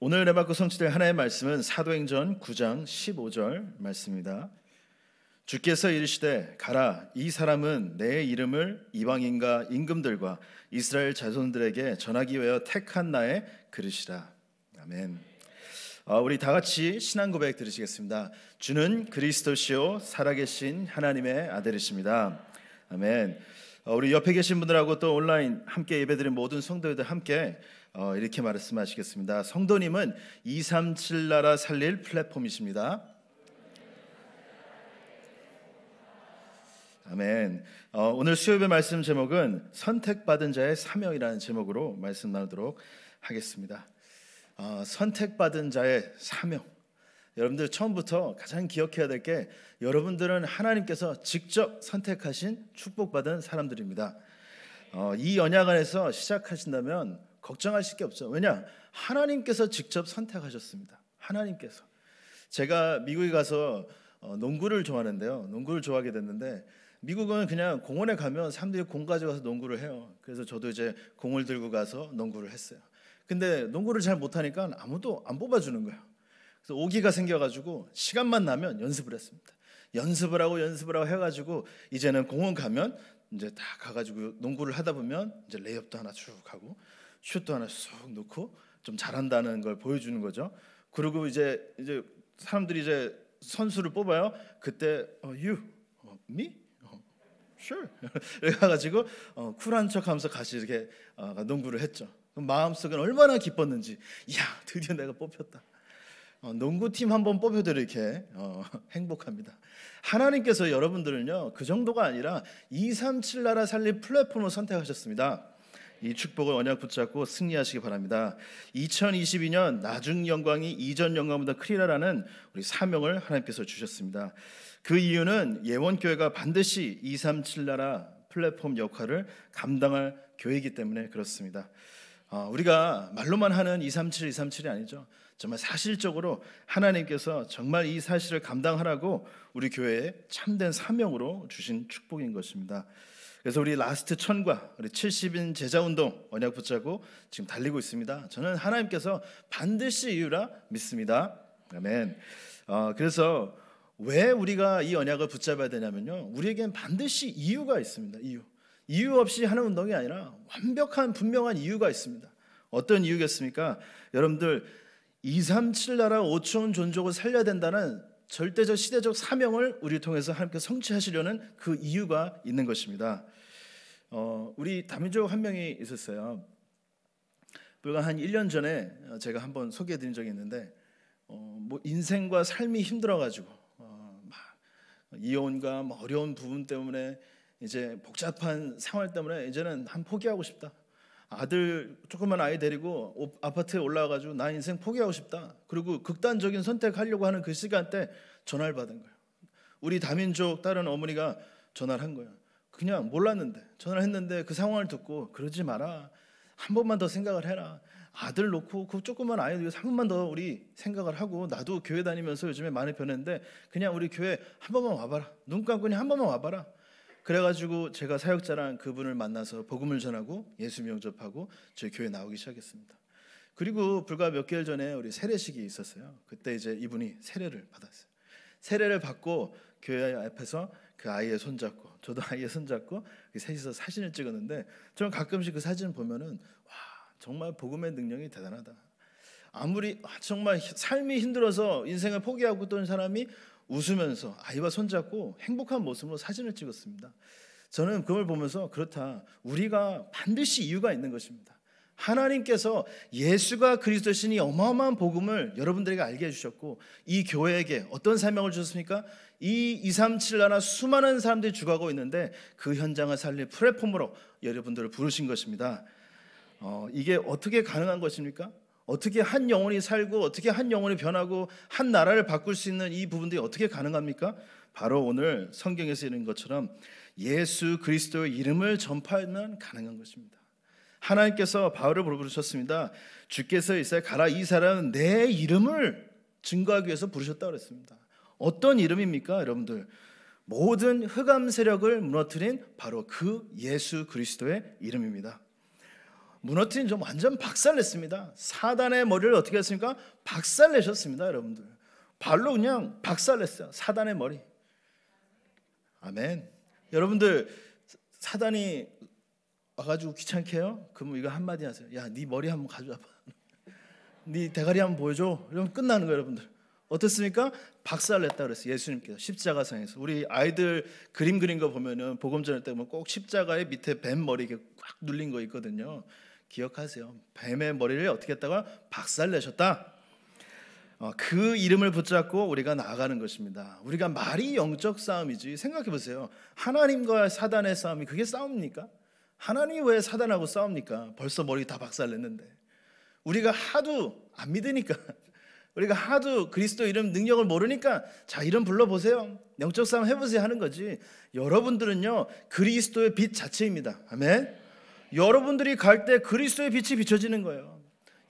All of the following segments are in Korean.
오늘 레마크 성취될 하나의 말씀은 사도행전 9장 15절 말씀입니다. 주께서 이르시되 가라 이 사람은 내 이름을 이방인과 임금들과 이스라엘 자손들에게 전하기 위하여 택한 나의 그릇이라. 아멘. 어, 우리 다 같이 신앙 고백 들으시겠습니다. 주는 그리스도시요 살아계신 하나님의 아들이십니다. 아멘. 어, 우리 옆에 계신 분들하고 또 온라인 함께 예배드린 모든 성도들 함께 어, 이렇게 말씀하시겠습니다. 성도님은 237 나라 살릴 플랫폼이십니다. 아멘. 어, 오늘 수요일의 말씀 제목은 선택받은 자의 사명이라는 제목으로 말씀 나누도록 하겠습니다. 어, 선택받은 자의 사명. 여러분들 처음부터 가장 기억해야 될 게 여러분들은 하나님께서 직접 선택하신 축복받은 사람들입니다. 어, 이 연약 안에서 시작하신다면 걱정하실 게없죠 왜냐? 하나님께서 직접 선택하셨습니다. 하나님께서. 제가 미국에 가서 어, 농구를 좋아하는데요. 농구를 좋아하게 됐는데 미국은 그냥 공원에 가면 사람들이 공 가져가서 농구를 해요. 그래서 저도 이제 공을 들고 가서 농구를 했어요. 근데 농구를 잘 못하니까 아무도 안 뽑아주는 거예요. 그래서 오기가 생겨가지고 시간만 나면 연습을 했습니다. 연습을 하고 연습을 하고 해가지고 이제는 공원 가면 이제 다 가가지고 농구를 하다 보면 이제 레이업도 하나 쭉 하고 슛도 하나 쏙 넣고 좀 잘한다는 걸 보여주는 거죠. 그리고 이제 이제 사람들이 이제 선수를 뽑아요. 그때 어, you, 어, me, 어, sure. 이래가지고 어, 쿨한 척하면서 같이 이렇게 어, 농구를 했죠. 그 마음속은 얼마나 기뻤는지, 야 드디어 내가 뽑혔다. 어, 농구팀 한번 뽑혀도 이렇게 어, 행복합니다. 하나님께서 여러분들은요 그 정도가 아니라 237 나라 살릴 플랫폼을 선택하셨습니다. 이 축복을 언약 붙잡고 승리하시기 바랍니다. 2022년 나중 영광이 이전 영광보다 크리라라는 우리 사명을 하나님께서 주셨습니다. 그 이유는 예원교회가 반드시 237 나라 플랫폼 역할을 감당할 교회이기 때문에 그렇습니다. 어, 우리가 말로만 하는 237, 237이 아니죠. 정말 사실적으로 하나님께서 정말 이 사실을 감당하라고 우리 교회에 참된 사명으로 주신 축복인 것입니다. 그래서 우리 라스트 천과 우리 70인 제자 운동 언약 붙잡고 지금 달리고 있습니다. 저는 하나님께서 반드시 이유라 믿습니다. 아멘. 어, 그래서 왜 우리가 이 언약을 붙잡아야 되냐면요. 우리에겐 반드시 이유가 있습니다. 이유. 이유 없이 하는 운동이 아니라 완벽한 분명한 이유가 있습니다. 어떤 이유겠습니까? 여러분들 237 나라 5천 존족을 살려야 된다는 절대적 시대적 사명을 우리 통해서 함께 성취하시려는 그 이유가 있는 것입니다. 어, 우리 다민족 한 명이 있었어요. 불과 한 1년 전에 어, 제가 한번 소개해 드린 적이 있는데 어, 뭐 인생과 삶이 힘들어 가지고 어, 막 이혼과 뭐 어려운 부분 때문에 이제 복잡한 생활 때문에 이제는 한 포기하고 싶다. 아들 조그만 아이 데리고 아파트에 올라와가지고 나 인생 포기하고 싶다. 그리고 극단적인 선택하려고 하는 그시간때 전화를 받은 거예요. 우리 다민족 다른 어머니가 전화를 한 거예요. 그냥 몰랐는데 전화를 했는데 그 상황을 듣고 그러지 마라. 한 번만 더 생각을 해라. 아들 놓고 그 조그만 아이 위해서 한 번만 더 우리 생각을 하고 나도 교회 다니면서 요즘에 많이 변했는데 그냥 우리 교회 한 번만 와봐라. 눈 감고 그냥 한 번만 와봐라. 그래가지고 제가 사역자랑 그분을 만나서 복음을 전하고 예수 영접하고 저희 교회 나오기 시작했습니다. 그리고 불과 몇 개월 전에 우리 세례식이 있었어요. 그때 이제 이분이 세례를 받았어요. 세례를 받고 교회 앞에서 그 아이의 손잡고 저도 아이의 손잡고 셋이서 사진을 찍었는데 저는 가끔씩 그 사진 보면은 와 정말 복음의 능력이 대단하다. 아무리 아, 정말 삶이 힘들어서 인생을 포기하고 있던 사람이 웃으면서 아이와 손잡고 행복한 모습으로 사진을 찍었습니다. 저는 그걸 보면서 그렇다. 우리가 반드시 이유가 있는 것입니다. 하나님께서 예수가 그리스도신이 어마어마한 복음을 여러분들에게 알게 해주셨고 이 교회에게 어떤 사명을 주셨습니까? 이237 나라 수많은 사람들이 죽어가고 있는데 그 현장을 살릴 플랫폼으로 여러분들을 부르신 것입니다. 어, 이게 어떻게 가능한 것입니까? 어떻게 한 영혼이 살고 어떻게 한 영혼이 변하고 한 나라를 바꿀 수 있는 이 부분들이 어떻게 가능합니까? 바로 오늘 성경에서 있는 것처럼 예수 그리스도의 이름을 전파하면 가능한 것입니다. 하나님께서 바울을 부르셨습니다. 주께서 이스라 가라 이 사람은 내 이름을 증거하기 위해서 부르셨다 그랬습니다. 어떤 이름입니까, 여러분들? 모든 흑암 세력을 무너뜨린 바로 그 예수 그리스도의 이름입니다. 무너뜨린 좀 완전 박살냈습니다. 사단의 머리를 어떻게 했습니까? 박살내셨습니다, 여러분들. 발로 그냥 박살냈어요. 사단의 머리. 아멘. 여러분들 사단이 와가지고 귀찮게 해요? 그럼 이거 한마디 하세요. 야, 네 머리 한번 가져와봐. 네 대가리 한번 보여줘. 그럼 끝나는 거예요, 여러분들. 어떻습니까? 박살냈다 그랬어요. 예수님께서 십자가상에서 우리 아이들 그림 그린 거 보면은 복음 전을때 보면 꼭 십자가의 밑에 뱀 머리 이렇게 꽉 눌린 거 있거든요. 기억하세요. 뱀의 머리를 어떻게 했다고요? 박살내셨다. 어, 그 이름을 붙잡고 우리가 나아가는 것입니다. 우리가 말이 영적 싸움이지 생각해 보세요. 하나님과 사단의 싸움이 그게 싸움입니까? 하나님 왜 사단하고 싸웁니까? 벌써 머리 다 박살냈는데 우리가 하도 안 믿으니까 우리가 하도 그리스도 이름 능력을 모르니까 자 이름 불러보세요. 영적 싸움 해보세요 하는 거지. 여러분들은요 그리스도의 빛 자체입니다. 아멘. 여러분들이 갈 때 그리스도의 빛이 비춰지는 거예요.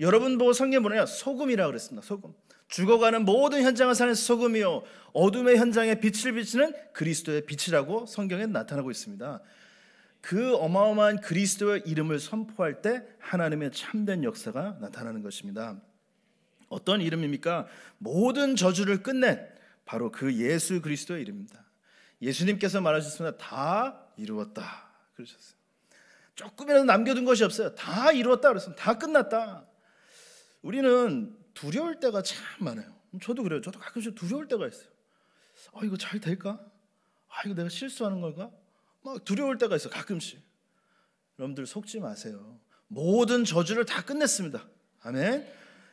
여러분 보고 성경 뭐냐? 소금이라 그랬습니다. 소금. 죽어가는 모든 현장을 사는 소금이요 어둠의 현장에 빛을 비치는 그리스도의 빛이라고 성경에 나타나고 있습니다. 그 어마어마한 그리스도의 이름을 선포할 때 하나님의 참된 역사가 나타나는 것입니다. 어떤 이름입니까? 모든 저주를 끝낸 바로 그 예수 그리스도의 이름입니다. 예수님께서 말하셨습니다. 다 이루었다. 그러셨어요. 조금이라도 남겨둔 것이 없어요. 다 이루었다 그랬으면 다 끝났다. 우리는 두려울 때가 참 많아요. 저도 그래요. 저도 가끔씩 두려울 때가 있어요. 아 이거 잘 될까? 아 이거 내가 실수하는 걸까? 막 두려울 때가 있어 가끔씩. 여러분들 속지 마세요. 모든 저주를 다 끝냈습니다. 아멘.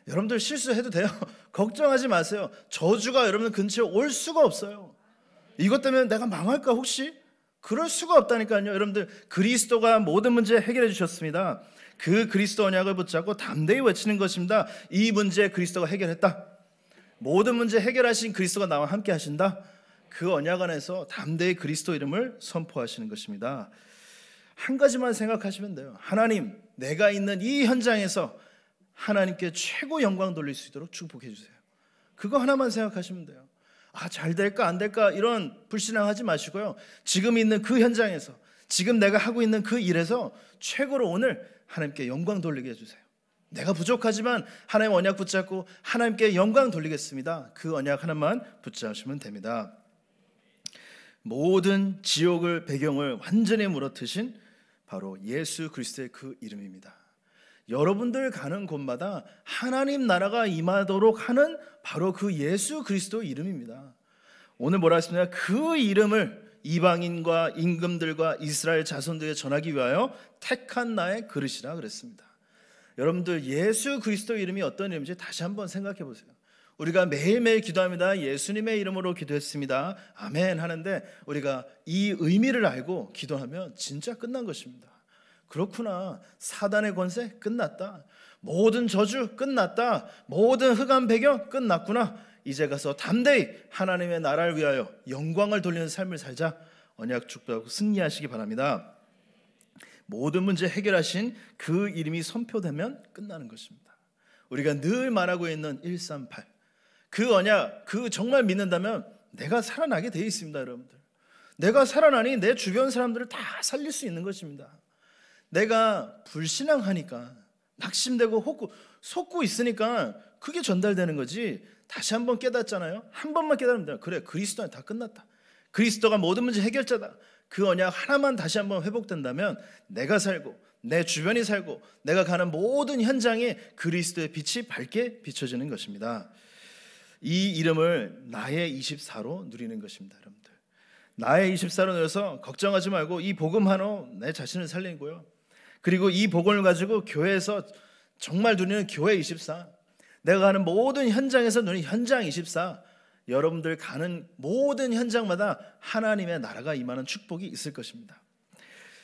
여러분들 실수해도 돼요. 걱정하지 마세요. 저주가 여러분 근처에 올 수가 없어요. 이것 때문에 내가 망할까 혹시? 그럴 수가 없다니까요. 여러분들 그리스도가 모든 문제 해결해 주셨습니다. 그 그리스도 언약을 붙잡고 담대히 외치는 것입니다. 이 문제 그리스도가 해결했다. 모든 문제 해결하신 그리스도가 나와 함께 하신다. 그 언약 안에서 담대히 그리스도 이름을 선포하시는 것입니다. 한 가지만 생각하시면 돼요. 하나님, 내가 있는 이 현장에서 하나님께 최고 영광 돌릴 수 있도록 축복해 주세요. 그거 하나만 생각하시면 돼요. 아, 잘 될까 안 될까 이런 불신앙하지 마시고요. 지금 있는 그 현장에서 지금 내가 하고 있는 그 일에서 최고로 오늘 하나님께 영광 돌리게 해주세요. 내가 부족하지만 하나님 언약 붙잡고 하나님께 영광 돌리겠습니다. 그 언약 하나만 붙잡으시면 됩니다. 모든 지옥을 배경을 완전히 무너뜨신 바로 예수 그리스도의 그 이름입니다. 여러분들 가는 곳마다 하나님 나라가 임하도록 하는 바로 그 예수 그리스도 이름입니다. 오늘 뭐라 했습니까? 그 이름을 이방인과 임금들과 이스라엘 자손들에 전하기 위하여 택한 나의 그릇이라 그랬습니다. 여러분들 예수 그리스도 이름이 어떤 이름인지 다시 한번 생각해 보세요. 우리가 매일매일 기도합니다. 예수님의 이름으로 기도했습니다. 아멘 하는데 우리가 이 의미를 알고 기도하면 진짜 끝난 것입니다. 그렇구나. 사단의 권세 끝났다. 모든 저주 끝났다. 모든 흑암 배경 끝났구나. 이제 가서 담대히 하나님의 나라를 위하여 영광을 돌리는 삶을 살자. 언약 축복하고 승리하시기 바랍니다. 모든 문제 해결하신 그 이름이 선표되면 끝나는 것입니다. 우리가 늘 말하고 있는 138. 그 언약, 그 정말 믿는다면 내가 살아나게 돼 있습니다, 여러분들. 내가 살아나니 내 주변 사람들을 다 살릴 수 있는 것입니다. 내가 불신앙하니까 낙심되고 혹고 속고 있으니까 그게 전달되는 거지. 다시 한번 깨닫잖아요. 한 번만 깨달으면 돼 그래 그리스도 안에 다 끝났다. 그리스도가 모든 문제 해결자다. 그 언약 하나만 다시 한번 회복된다면 내가 살고 내 주변이 살고 내가 가는 모든 현장에 그리스도의 빛이 밝게 비춰지는 것입니다. 이 이름을 나의 24로 누리는 것입니다, 여러분들. 나의 24로 누려서 걱정하지 말고 이 복음 하나내 자신을 살리고요. 그리고 이 복음을 가지고 교회에서 정말 누리는 교회 24 내가 가는 모든 현장에서 누리는 현장 24 여러분들 가는 모든 현장마다 하나님의 나라가 임하는 축복이 있을 것입니다.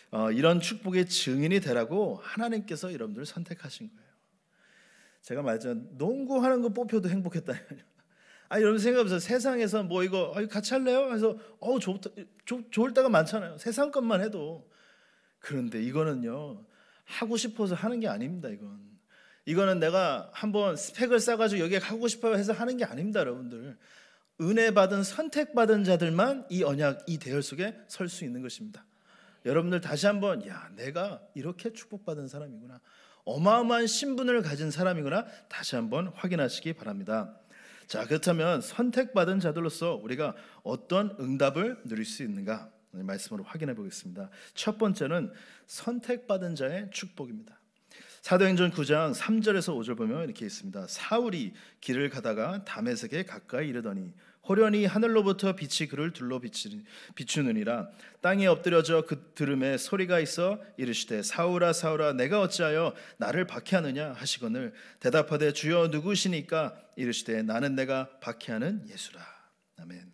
어, 이런 축복의 증인이 되라고 하나님께서 여러분들을 선택하신 거예요. 제가 말했지만 농구하는 거 뽑혀도 행복했다아 여러분 생각해보세요. 세상에서 뭐 이거 아, 같이 할래요? 그래서 어우 좋, 좋, 좋을 때가 많잖아요. 세상 것만 해도 그런데 이거는요 하고 싶어서 하는 게 아닙니다. 이건 이거는 내가 한번 스펙을 쌓아가지고 여기에 가고 싶어요 해서 하는 게 아닙니다, 여러분들. 은혜 받은 선택받은 자들만 이 언약 이 대열 속에 설 수 있는 것입니다. 여러분들 다시 한번 야 내가 이렇게 축복받은 사람이구나 어마어마한 신분을 가진 사람이구나 다시 한번 확인하시기 바랍니다. 자 그렇다면 선택받은 자들로서 우리가 어떤 응답을 누릴 수 있는가? 말씀으로 확인해 보겠습니다. 첫 번째는 선택받은 자의 축복입니다. 사도행전 9장 3절에서 5절 보면 이렇게 있습니다. 사울이 길을 가다가 담에색에 가까이 이르더니 호련히 하늘로부터 빛이 그를 둘러 비추느니라 땅에 엎드려져 그 들음에 소리가 있어 이르시되 사울아 사울아 내가 어찌하여 나를 박해하느냐 하시거늘 대답하되 주여 누구시니까 이르시되 나는 내가 박해하는 예수라 아멘.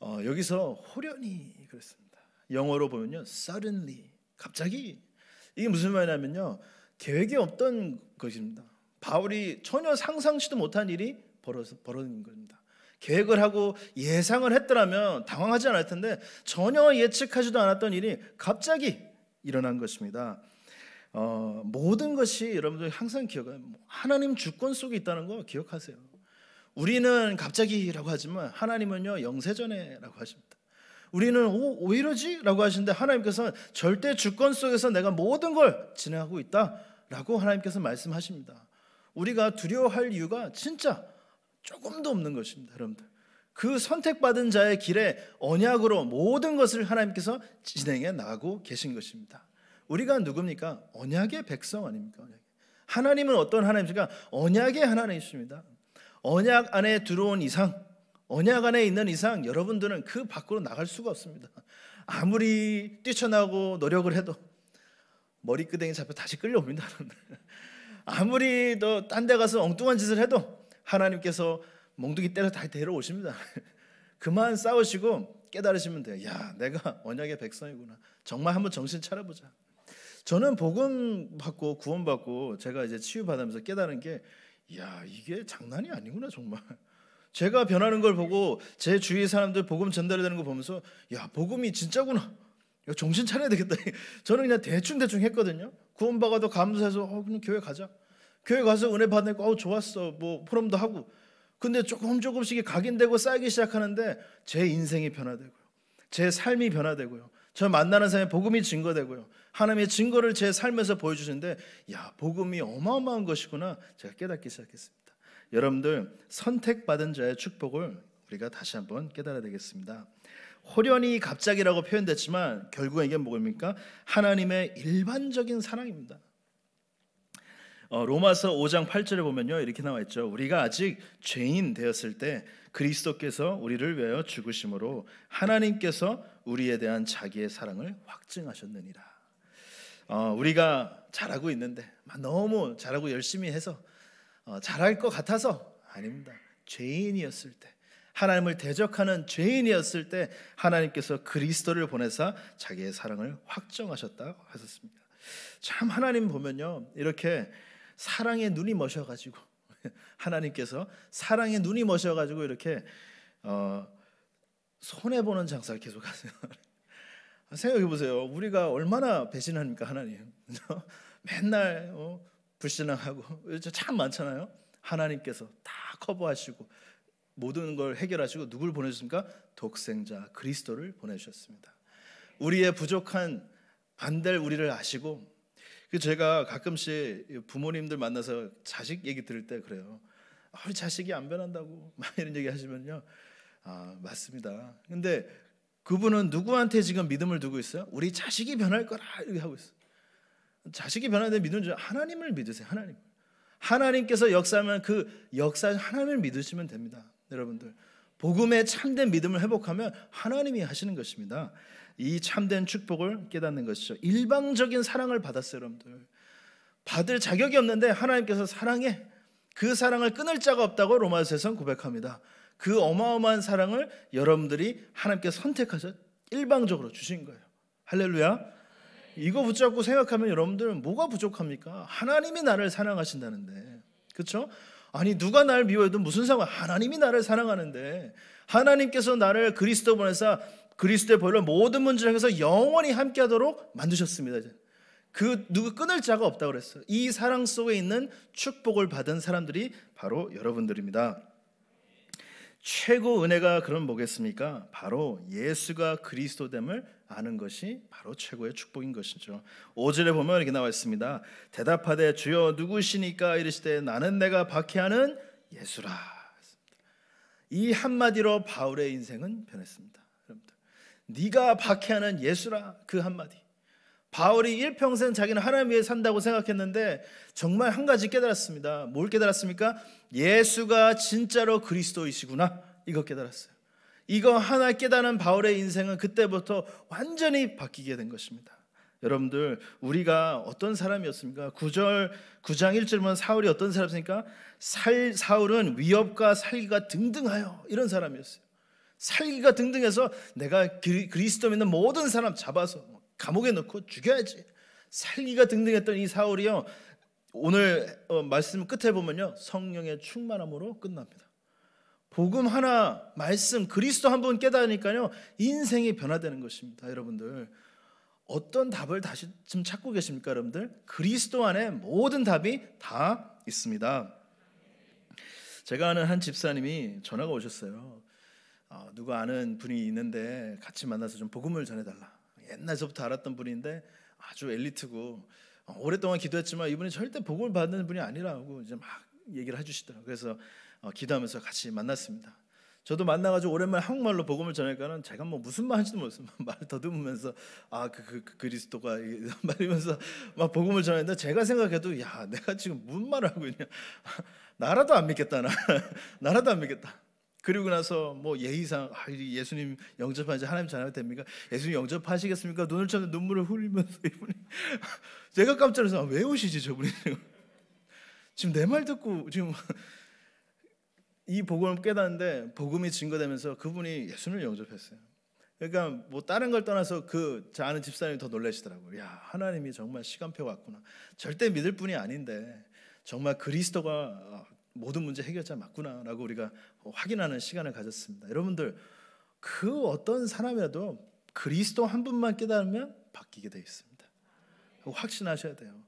어, 여기서 호련히 그랬습니다. 영어로 보면요, suddenly 갑자기 이게 무슨 말이냐면요, 계획이 없던 것입니다. 바울이 전혀 상상치도 못한 일이 벌어서 벌어진 겁니다. 계획을 하고 예상을 했더라면 당황하지 않을 텐데 전혀 예측하지도 않았던 일이 갑자기 일어난 것입니다. 어, 모든 것이 여러분들 항상 기억해요. 하나님 주권 속에 있다는 거 기억하세요. 우리는 갑자기라고 하지만 하나님은요 영세전에라고 하십니다. 우리는 오, 왜 이러지?라고 하시는데 하나님께서는 절대 주권 속에서 내가 모든 걸 진행하고 있다라고 하나님께서 말씀하십니다. 우리가 두려워할 이유가 진짜 조금도 없는 것입니다, 여러분들. 그 선택받은 자의 길에 언약으로 모든 것을 하나님께서 진행해 나가고 계신 것입니다. 우리가 누굽니까? 언약의 백성 아닙니까? 하나님은 어떤 하나님입니까? 언약의 하나님이십니다. 언약 안에 들어온 이상 언약 안에 있는 이상 여러분들은 그 밖으로 나갈 수가 없습니다. 아무리 뛰쳐나고 노력을 해도 머리끄댕이 잡혀 다시 끌려옵니다. 아무리 더딴데 가서 엉뚱한 짓을 해도 하나님께서 몽둥이 때려 다 데려오십니다. 그만 싸우시고 깨달으시면 돼요. 야, 내가 언약의 백성이구나. 정말 한번 정신 차려보자. 저는 복음 받고 구원 받고 제가 이제 치유 받으면서 깨달은 게, 야, 이게 장난이 아니구나 정말. 제가 변하는 걸 보고 제 주위 사람들 복음 전달되는 거 보면서 야 복음이 진짜구나. 야, 정신 차려야 되겠다. 저는 그냥 대충 대충 했거든요. 구원받아도 감사해서 어, 그냥 교회 가자. 교회 가서 은혜 받으니까 어 좋았어. 뭐 포럼도 하고. 근데 조금 조금씩 각인되고 쌓이기 시작하는데 제 인생이 변화되고요. 제 삶이 변화되고요. 저 만나는 사람의 복음이 증거되고요. 하나님의 증거를 제 삶에서 보여주는데야 복음이 어마어마한 것이구나 제가 깨닫기 시작했습니다. 여러분들 선택받은 자의 축복을 우리가 다시 한번 깨달아야 되겠습니다. 호련히 갑작이라고 표현됐지만 결국은 이게 뭐니까 하나님의 일반적인 사랑입니다. 어, 로마서 5장 8절에 보면요 이렇게 나와 있죠. 우리가 아직 죄인 되었을 때 그리스도께서 우리를 위하여 죽으심으로 하나님께서 우리에 대한 자기의 사랑을 확증하셨느니라. 어, 우리가 잘하고 있는데 너무 잘하고 열심히 해서 어, 잘할 것 같아서 아닙니다. 죄인이었을 때 하나님을 대적하는 죄인이었을 때 하나님께서 그리스도를 보내사 자기의 사랑을 확정하셨다고 하셨습니다. 참 하나님 보면요 이렇게 사랑의 눈이 머셔가지고 하나님께서 사랑의 눈이 머셔가지고 이렇게 어, 손해 보는 장사를 계속하세요. 생각해 보세요. 우리가 얼마나 배신합니까 하나님? 맨날 어, 불신앙하고 참 많잖아요. 하나님께서 다 커버하시고 모든 걸 해결하시고 누굴 보내주십니까? 독생자 그리스도를 보내주셨습니다. 우리의 부족한 안될 우리를 아시고 그 제가 가끔씩 부모님들 만나서 자식 얘기 들을 때 그래요. 아, 우리 자식이 안 변한다고 막 이런 얘기 하시면요. 아 맞습니다. 근데 그분은 누구한테 지금 믿음을 두고 있어요? 우리 자식이 변할 거라 이렇게 하고 있어. 요 자식이 변하는데 믿는 줄 하나님을 믿으세요. 하나님. 하나님께서 역사하면 그 역사 하나님을 믿으시면 됩니다. 여러분들. 복음의 참된 믿음을 회복하면 하나님이 하시는 것입니다. 이 참된 축복을 깨닫는 것이죠. 일방적인 사랑을 받았어요, 여러분들. 받을 자격이 없는데 하나님께서 사랑해 그 사랑을 끊을 자가 없다고 로마서에서 고백합니다. 그 어마어마한 사랑을 여러분들이 하나님께 선택하셔 일방적으로 주신 거예요. 할렐루야. 이거 붙잡고 생각하면 여러분들 뭐가 부족합니까? 하나님이 나를 사랑하신다는데. 그렇죠? 아니 누가 날 미워해도 무슨 상관? 하나님이 나를 사랑하는데 하나님께서 나를 그리스도 보내서 그리스도의 보혈로 모든 문제에서 영원히 함께하도록 만드셨습니다. 그 누구 끊을 자가 없다 고 그랬어요. 이 사랑 속에 있는 축복을 받은 사람들이 바로 여러분들입니다. 최고 은혜가 그럼 뭐겠습니까? 바로 예수가 그리스도됨을 아는 것이 바로 최고의 축복인 것이죠. 5절에 보면 이렇게 나와 있습니다. 대답하되 주여 누구시니까 이르시되 나는 내가 박해하는 예수라. 이 한마디로 바울의 인생은 변했습니다. 여러분들. 네가 박해하는 예수라 그 한마디. 바울이 일평생 자기는 하나님 위해 산다고 생각했는데 정말 한 가지 깨달았습니다. 뭘 깨달았습니까? 예수가 진짜로 그리스도이시구나. 이거 깨달았어요. 이거 하나 깨달은 바울의 인생은 그때부터 완전히 바뀌게 된 것입니다. 여러분들 우리가 어떤 사람이었습니까? 9절 9장 1절만 사울이 어떤 사람입니까? 살, 사울은 위협과 살기가 등등하여 이런 사람이었어요. 살기가 등등해서 내가 그리스도 믿는 모든 사람 잡아서 뭐 감옥에 넣고 죽여야지. 살기가 등등했던 이 사울이요. 오늘 어, 말씀 끝에 보면요. 성령의 충만함으로 끝납니다. 복음 하나, 말씀, 그리스도 한 번 깨달으니까요. 인생이 변화되는 것입니다. 여러분들. 어떤 답을 다시 좀 찾고 계십니까, 여러분들? 그리스도 안에 모든 답이 다 있습니다. 제가 아는 한 집사님이 전화가 오셨어요. 아, 누가 아는 분이 있는데 같이 만나서 좀 복음을 전해달라. 옛날서부터 알았던 분인데 아주 엘리트고 어, 오랫동안 기도했지만 이분이 절대 복음을 받는 분이 아니라고 이제 막 얘기를 해주시더라고요. 그래서 어, 기도하면서 같이 만났습니다. 저도 만나가지고 오랜만에 한국말로 복음을 전할까는 제가 뭐 무슨 말인지도 모르겠어요. 말 더듬으면서 아 그 그, 그, 그리스도가 말이면서 막 복음을 전했는데 제가 생각해도 야 내가 지금 무슨 말을 하고 있냐 나라도 안 믿겠다 나 나라도 안 믿겠다. 그리고 나서 뭐 예의상 아, 예수님 영접하지 하나님 자녀가 됩니까? 예수님 영접하시겠습니까? 눈을 쳐서 눈물을 흘리면서 이분이 제가 깜짝 놀라서 아, 왜 우시지 저분이 지금 내 말 듣고 지금 이 복음을 깨닫는데 복음이 증거되면서 그분이 예수님을 영접했어요. 그러니까 뭐 다른 걸 떠나서 그 아는 집사님이 더 놀라시더라고요. 야 하나님이 정말 시간표 같구나. 절대 믿을 분이 아닌데 정말 그리스도가 어, 모든 문제 해결자 맞구나라고 우리가 확인하는 시간을 가졌습니다. 여러분들 그 어떤 사람이라도 그리스도 한 분만 깨달으면 바뀌게 되 있습니다. 확신하셔야 돼요.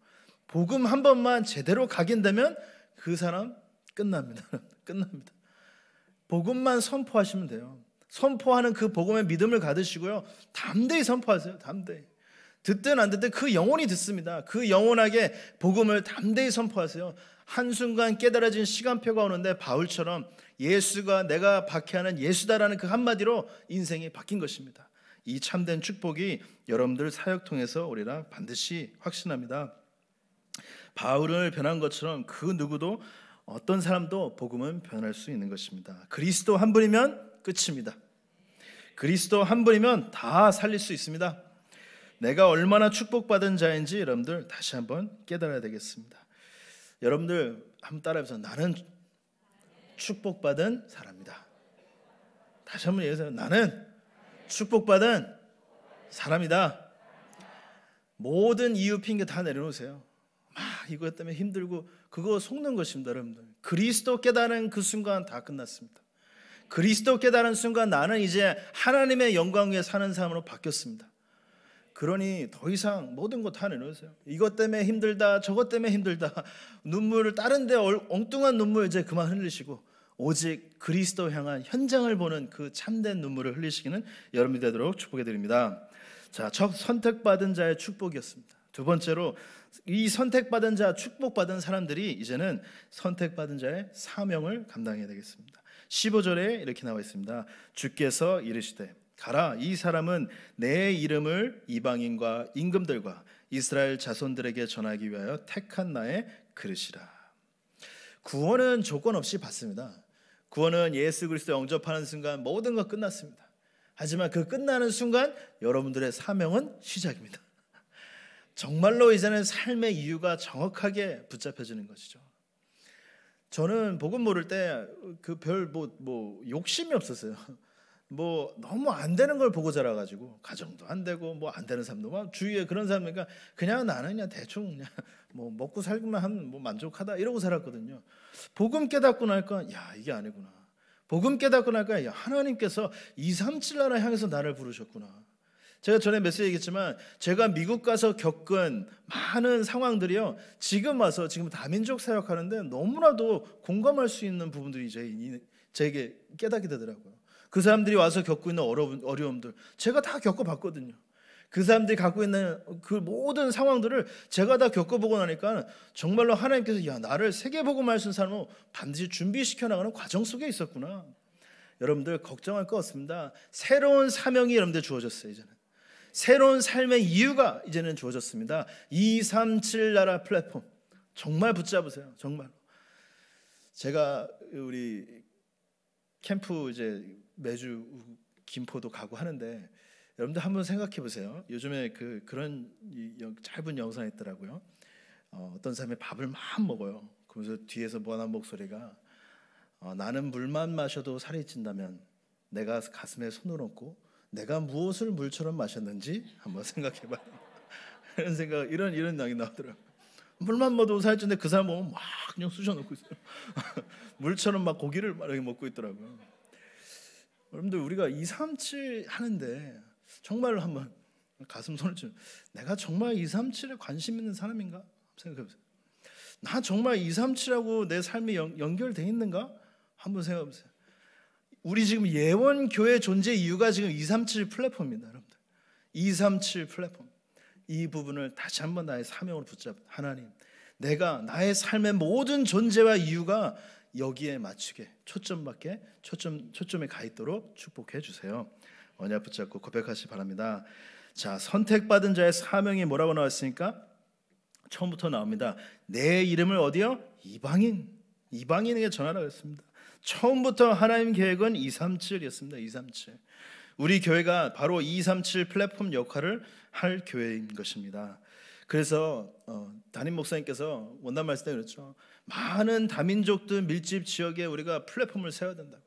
복음 한 번만 제대로 각인되면 그 사람 끝납니다. 끝납니다. 복음만 선포하시면 돼요. 선포하는 그 복음의 믿음을 가지시고요. 담대히 선포하세요. 담대히. 듣든 안 듣든 그 영혼이 듣습니다. 그 영혼에게 복음을 담대히 선포하세요. 한순간 깨달아진 시간표가 오는데 바울처럼 예수가 내가 박해하는 예수다라는 그 한마디로 인생이 바뀐 것입니다. 이 참된 축복이 여러분들 사역 통해서 우리라 반드시 확신합니다. 바울을 변한 것처럼 그 누구도 어떤 사람도 복음은 변할 수 있는 것입니다. 그리스도 한 분이면 끝입니다. 그리스도 한 분이면 다 살릴 수 있습니다. 내가 얼마나 축복받은 자인지 여러분들 다시 한번 깨달아야 되겠습니다. 여러분들 한번 따라해서 나는 축복받은 사람이다. 다시 한 번 얘기해서 나는 축복받은 사람이다. 모든 이유 핑계 다 내려놓으세요. 이것 때문에 힘들고 그거 속는 것입니다, 여러분들. 그리스도 깨달은 그 순간 다 끝났습니다. 그리스도 깨달은 순간 나는 이제 하나님의 영광 위에 사는 사람으로 바뀌었습니다. 그러니 더 이상 모든 거다 내놓으세요. 이것 때문에 힘들다, 저것 때문에 힘들다. 눈물을 다른데 엉뚱한 눈물 이제 그만 흘리시고 오직 그리스도 향한 현장을 보는 그 참된 눈물을 흘리시기는 여러분이 되도록 축복해 드립니다. 자, 첫 선택받은 자의 축복이었습니다. 두 번째로 이 선택받은 자, 축복받은 사람들이 이제는 선택받은 자의 사명을 감당해야 되겠습니다. 15절에 이렇게 나와 있습니다. 주께서 이르시되 가라 이 사람은 내 이름을 이방인과 임금들과 이스라엘 자손들에게 전하기 위하여 택한 나의 그릇이라. 구원은 조건 없이 받습니다. 구원은 예수 그리스도 영접하는 순간 모든 것 끝났습니다. 하지만 그 끝나는 순간 여러분들의 사명은 시작입니다. 정말로 이제는 삶의 이유가 정확하게 붙잡혀지는 것이죠. 저는 복음 모를 때 그별뭐뭐 뭐 욕심이 없었어요. 뭐 너무 안 되는 걸 보고 자라가지고 가정도 안 되고 뭐 안 되는 사람도 막 주위에 그런 사람이니까 그러니까 그냥 나는 그냥 대충 그냥 뭐 먹고 살기만 하면 뭐 만족하다 이러고 살았거든요. 복음 깨닫고 나니까 야 이게 아니구나. 복음 깨닫고 나니까 야 하나님께서 2, 3, 7 나라 향해서 나를 부르셨구나. 제가 전에 메시지 얘기했지만 제가 미국 가서 겪은 많은 상황들이요. 지금 와서 지금 다민족 사역하는데 너무나도 공감할 수 있는 부분들이 제, 제게 깨닫게 되더라고요. 그 사람들이 와서 겪고 있는 어려움, 어려움들 제가 다 겪어봤거든요. 그 사람들이 갖고 있는 그 모든 상황들을 제가 다 겪어보고 나니까 정말로 하나님께서 야 나를 세계복음할 수 있는 사람으로 반드시 준비시켜 나가는 과정 속에 있었구나. 여러분들 걱정할 거 없습니다. 새로운 사명이 여러분들 주어졌어요 이제는. 새로운 삶의 이유가 이제는 주어졌습니다. 237 나라 플랫폼. 정말 붙잡으세요. 정말. 제가 우리 캠프 이제 매주 김포도 가고 하는데 여러분들 한번 생각해 보세요. 요즘에 그 그런 짧은 영상이 있더라고요. 어, 떤 사람이 밥을 막 먹어요. 그러면서 뒤에서 무한 목소리가 어, 나는 물만 마셔도 살이 찐다면 내가 가슴에 손을 얹고 내가 무엇을 물처럼 마셨는지 한번 생각해봐. 이런 생각, 이런 이런 양이 나오더라고. 물만 먹어도 살쪘는데 그 사람 보면 막 그냥 쑤셔놓고 있어요. 물처럼 막 고기를 막 이렇게 먹고 있더라고요. 여러분들 우리가 2, 3, 7 하는데 정말로 한번 가슴 손을 좀 내가 정말 2, 3, 7에 관심 있는 사람인가 생각해보세요. 나 정말 2, 3, 7하고 내 삶이 연, 연결돼 있는가 한번 생각해보세요. 우리 지금 예원교회 존재 이유가 지금 237 플랫폼입니다, 여러분들. 237 플랫폼. 이 부분을 다시 한번 나의 사명을 붙잡 하나님. 내가 나의 삶의 모든 존재와 이유가 여기에 맞추게 초점밖에 초점 초점에 가 있도록 축복해 주세요. 언약 붙잡고 고백하시 바랍니다. 자, 선택받은 자의 사명이 뭐라고 나왔으니까 처음부터 나옵니다. 내 이름을 어디요? 이방인. 이방인에게 전하라고 했습니다. 처음부터 하나님 계획은 237이었습니다. 237. 우리 교회가 바로 237 플랫폼 역할을 할 교회인 것입니다. 그래서 어, 담임 목사님께서 원단 말씀 때 그랬죠. 많은 다민족들 밀집 지역에 우리가 플랫폼을 세워야 된다고.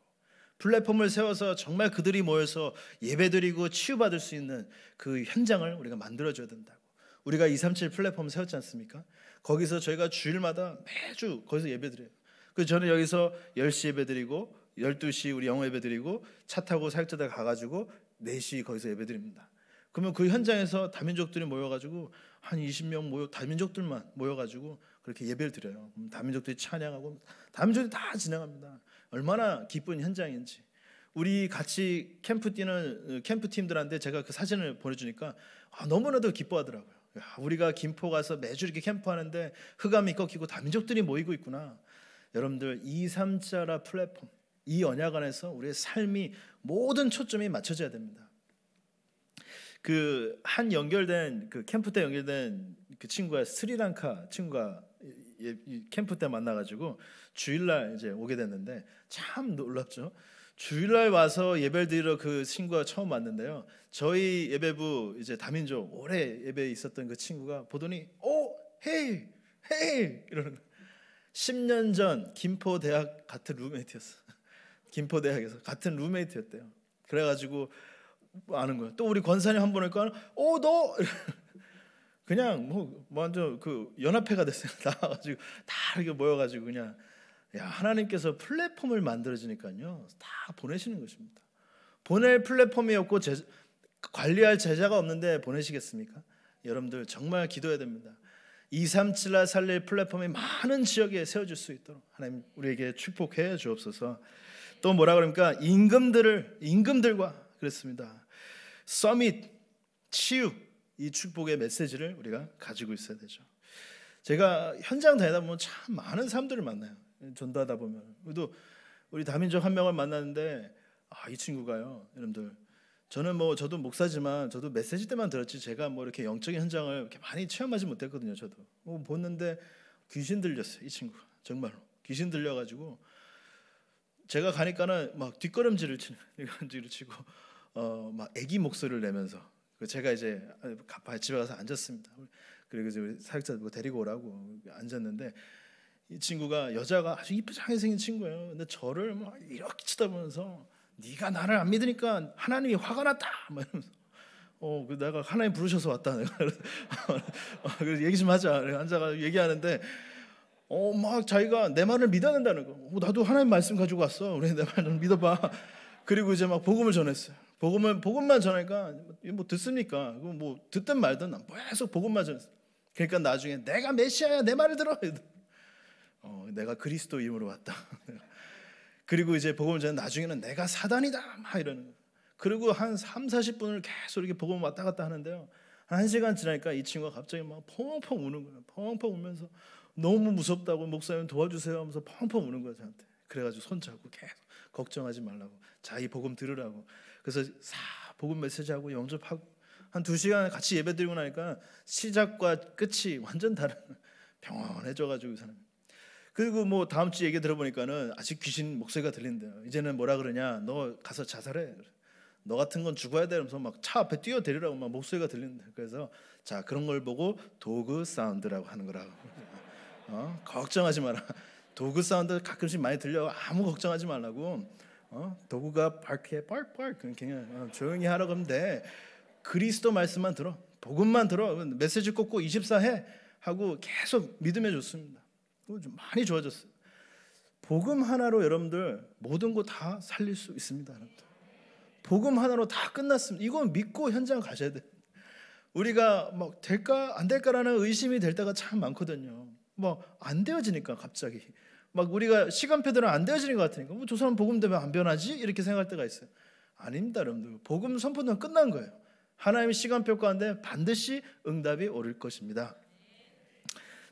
플랫폼을 세워서 정말 그들이 모여서 예배드리고 치유받을 수 있는 그 현장을 우리가 만들어줘야 된다고. 우리가 237 플랫폼 세웠지 않습니까? 거기서 저희가 주일마다 매주 거기서 예배드려요. 그 저는 여기서 10시 예배 드리고 12시 우리 영어 예배 드리고 차 타고 사역자들 가가지고 4시 거기서 예배 드립니다. 그러면 그 현장에서 다민족들이 모여가지고 한 20명 모여 다민족들만 모여가지고 그렇게 예배를 드려요. 그럼 다민족들이 찬양하고 다민족들이 다진행합니다 얼마나 기쁜 현장인지. 우리 같이 캠프 뛰는 캠프 팀들한테 제가 그 사진을 보내주니까 아, 너무나도 기뻐하더라고요. 야, 우리가 김포 가서 매주 이렇게 캠프하는데 흑암이 꺾이고 다민족들이 모이고 있구나. 여러분들 2, 3자라 플랫폼, 이 언약 안에서 우리의 삶이 모든 초점이 맞춰져야 됩니다. 그 한 연결된 그 캠프 때 연결된 그 친구가 스리랑카 친구가 캠프 때 만나가지고 주일날 이제 오게 됐는데 참 놀랍죠. 주일날 와서 예배 드리러 그 친구가 처음 왔는데요. 저희 예배부 이제 다민족 올해 예배 있었던 그 친구가 보더니 오 어, 헤이 헤이 이러는 10년 전 김포 대학 같은 룸메이트였어. 김포 대학에서 같은 룸메이트였대요. 그래가지고 아는 거야또 우리 권사님 한 번 할까? 오너 그냥 뭐 완전 그 연합회가 됐어요. 나와가지고 다 이렇게 모여가지고 그냥 야 하나님께서 플랫폼을 만들어주니까요다 보내시는 것입니다. 보낼 플랫폼이 없고 제, 관리할 제자가 없는데 보내시겠습니까? 여러분들 정말 기도해야 됩니다. 237라 살릴 플랫폼이 많은 지역에 세워질 수 있도록 하나님 우리에게 축복해 주옵소서. 또 뭐라 그럽니까? 임금들을 임금들과 그랬습니다. 서밋 치유 이 축복의 메시지를 우리가 가지고 있어야 되죠. 제가 현장 다니다 보면 참 많은 사람들을 만나요. 전도하다 보면. 그래도 우리 다민족 한 명을 만났는데 아, 이 친구가요. 여러분들 저는 뭐 저도 목사지만 저도 메시지 때만 들었지 제가 뭐 이렇게 영적인 현장을 이렇게 많이 체험하지 못했거든요. 저도 뭐 보는데 귀신 들렸어요. 이 친구 정말로 귀신 들려가지고 제가 가니까는 막 뒷걸음질을 치는 뒷걸음질을 치고 어막 아기 목소리를 내면서 그 제가 이제 집에 가서 앉았습니다. 그리고 이제 사역자 뭐 데리고 오라고 앉았는데 이 친구가 여자가 아주 이쁘게 장 생긴 친구예요. 근데 저를 막 이렇게 쳐다보면서 네가 나를 안 믿으니까 하나님이 화가 났다. 뭐 어, 그 내가 하나님 부르셔서 왔다. 어, 그래서 얘기 좀 하자. 앉아가 얘기하는데 어, 막 자기가 내 말을 믿어야 다는 거. 어, 나도 하나님 말씀 가지고 왔어. 우리 내말좀 믿어봐. 그리고 이제 막 복음을 전했어요. 복음을 복음만 전하니까 뭐 듣습니까? 뭐 듣든 말든 계속 복음만 전했어 그러니까 나중에 내가 메시아야 내 말을 들어. 어, 내가 그리스도 이름으로 왔다. 그리고 이제 복음을 전 나중에는 내가 사단이다 막 이러는 거예요. 그리고 한 3, 40분을 계속 이렇게 복음 왔다 갔다 하는데요. 한 시간 지나니까 이 친구가 갑자기 막 펑펑 우는 거예요. 펑펑 울면서 너무 무섭다고 목사님 도와주세요 하면서 펑펑 우는 거예요. 저한테. 그래가지고 손잡고 계속 걱정하지 말라고 자기 복음 들으라고 그래서 사 복음 메시지하고 영접하고 한 두 시간 같이 예배 드리고 나니까 시작과 끝이 완전 다른 병원해져가지고 이 사람이 그리고 뭐 다음 주 얘기 들어보니까는 아직 귀신 목소리가 들린대요. 이제는 뭐라 그러냐? 너 가서 자살해. 너 같은 건 죽어야 되면서 막 차 앞에 뛰어대리라고 막 목소리가 들린다. 그래서 자 그런 걸 보고 도그 사운드라고 하는 거라고. 어? 걱정하지 마라. 도그 사운드 가끔씩 많이 들려. 아무 걱정하지 말라고. 어? 도구가 밝게 빨빨 그냥 어, 조용히 하라고 하면 돼. 그리스도 말씀만 들어. 복음만 들어. 메시지 꽂고 24해 하고 계속 믿음에 좋습니다. 좀 많이 좋아졌어요. 복음 하나로 여러분들 모든 거 다 살릴 수 있습니다, 여러분들. 복음 하나로 다 끝났습니다. 이건 믿고 현장 가셔야 돼. 우리가 막 될까 안 될까라는 의심이 될 때가 참 많거든요. 막안 뭐 되어지니까 갑자기 막 우리가 시간표대로 안 되어지는 것 같으니까 뭐저 사람 복음 되면 안 변하지 이렇게 생각할 때가 있어요. 아닙니다, 여러분들. 복음 선포는 끝난 거예요. 하나님의 시간표 가운데 반드시 응답이 오를 것입니다.